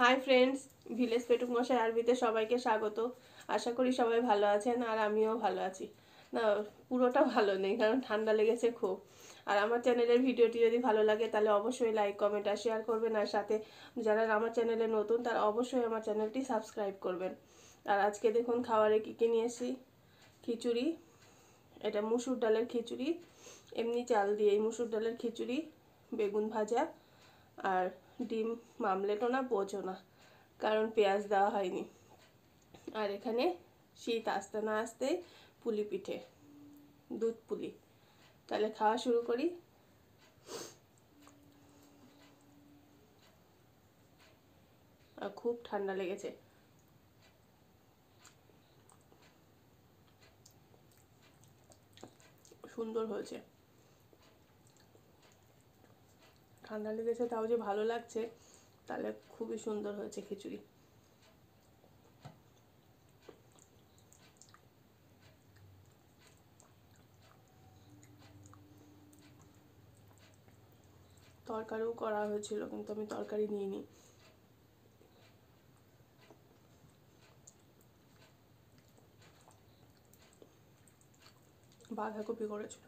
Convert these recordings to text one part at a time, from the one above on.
hi friends village পেটুক মশাই আরবিতে সবাইকে স্বাগত আশা করি সবাই ভালো আছেন আর আমিও ভালো আছি না পুরোটা ভালো নেই কারণ ঠান্ডা লেগেছে খুব আর আমার চ্যানেলের ভিডিওটি যদি ভালো লাগে তাহলে অবশ্যই লাইক কমেন্ট আর শেয়ার করবেন আর সাথে যারা আমার চ্যানেলে নতুন তারা অবশ্যই আমার চ্যানেলটি সাবস্ক্রাইব করবেন আর আজকে দেখুন খাবারে কী কী নিয়ে এসি খিচুড়ি এটা মুসুর ডালের খিচুড়ি এমনি চাল দিয়ে এই মুসুর ডালের খিচুড়ি বেগুন ভাজা আর ডিম মামলেটও না বোঝো না কারণ পেঁয়াজ দেওয়া হয়নি আর এখানে শীত আসতে না আসতে পুলি পিঠে দুধ পুলি তাহলে খাওয়া শুরু করি আর খুব ঠান্ডা লেগেছে সুন্দর হয়েছে ঠান্ডা লেগেছে তাও যে ভালো লাগছে তাহলে খুবই সুন্দর হয়েছে খিচুড়ি তরকারিও করা হয়েছিল কিন্তু আমি তরকারি নিইনি বাঁধাকপি করেছিল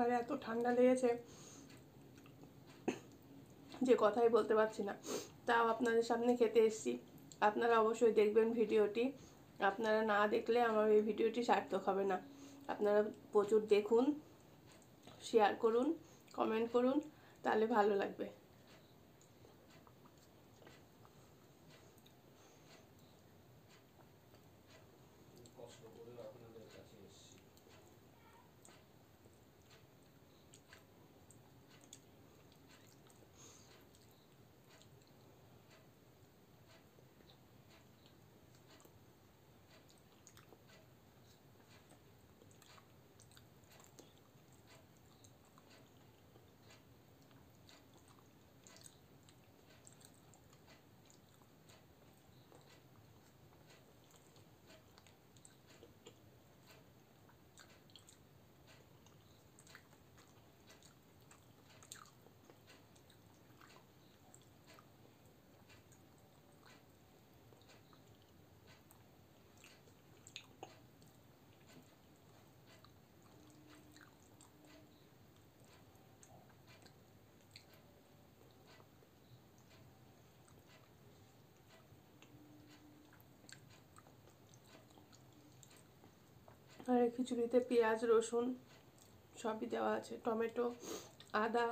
ঘরে মানে এত ঠান্ডা লেগেছে যে কথাই বলতে পারছি না তাও আপনাদের সামনে খেতে এসছি আপনারা অবশ্যই দেখবেন ভিডিওটি আপনারা না দেখলে আমার এই ভিডিওটি সার্থক হবে না আপনারা প্রচুর দেখুন শেয়ার করুন কমেন্ট করুন তাহলে ভালো লাগবে খিচুড়িতে পেঁয়াজ রসুন সবই দেওয়া আছে টমেটো আদা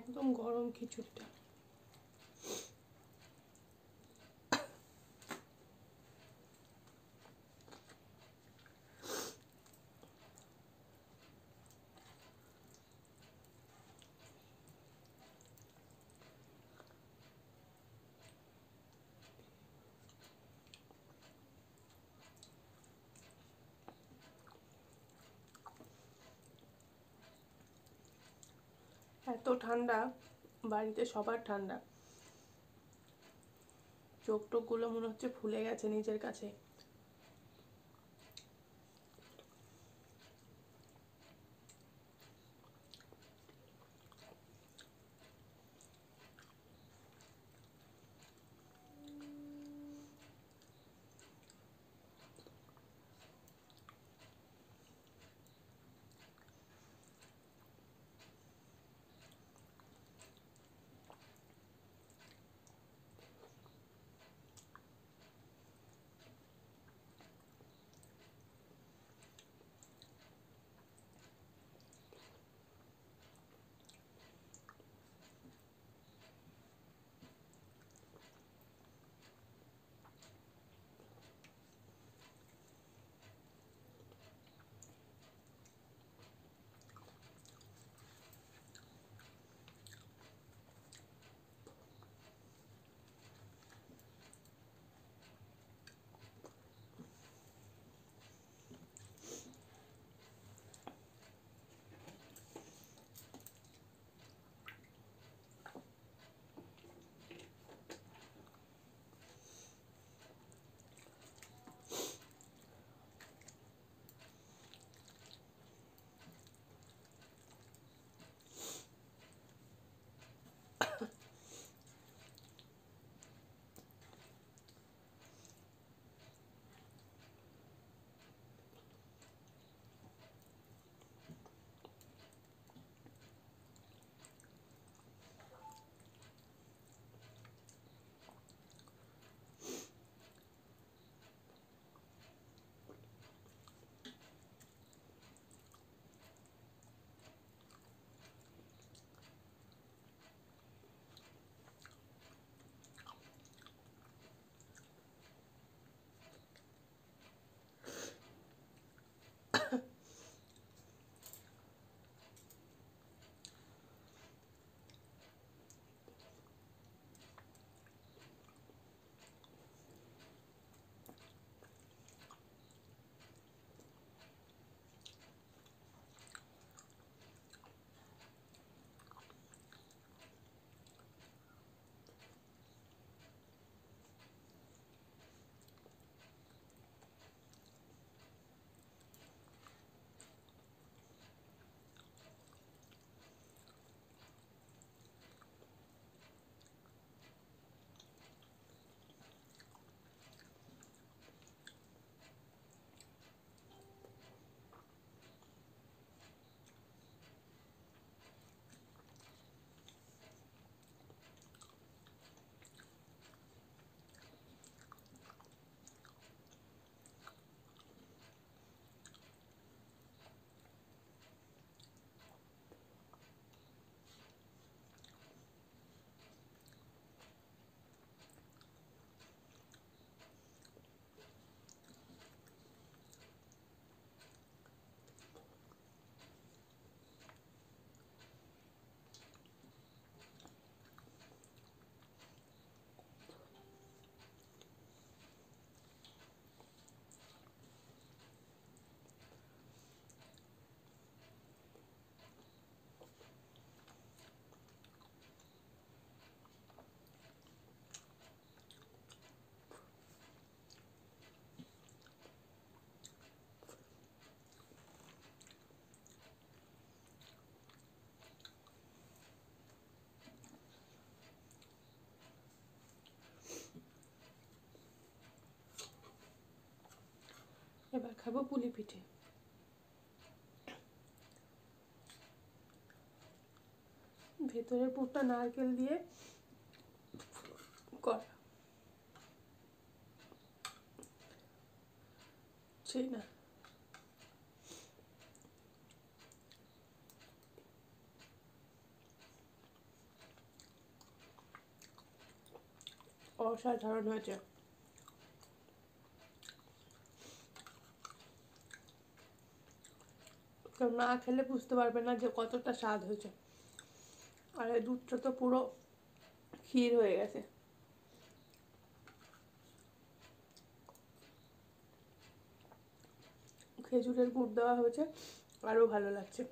একদম গরম খিচুড়িটা এত ঠান্ডা বাড়িতে সবার ঠান্ডা চোখ টোকগুলো মনে হচ্ছে ফুলে গেছে নিজের কাছে খাবো পুলি পিঠে ভেতরের পুরটা নারকেল দিয়ে কর সেই না অসাধারণ হয়েছে না খেলে বুঝতে পারবে না যে কতটা স্বাদ হয়েছে আর এই দুধটা তো পুরো ক্ষীর হয়ে গেছে খেজুরের গুড় দেওয়া হয়েছে আরও ভালো লাগছে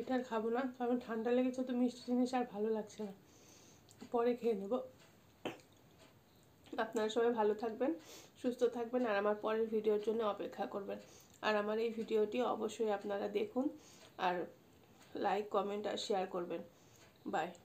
এটা আর খাবো না কারণ ঠান্ডা লেগেছে তো মিষ্টি জিনিস আর ভালো লাগছে না পরে খেয়ে নেবো আপনারা সবাই ভালো থাকবেন সুস্থ থাকবেন আর আমার পরের ভিডিওর জন্য অপেক্ষা করবেন আর আমার এই ভিডিওটি অবশ্যই আপনারা দেখুন আর লাইক কমেন্ট আর শেয়ার করবেন বাই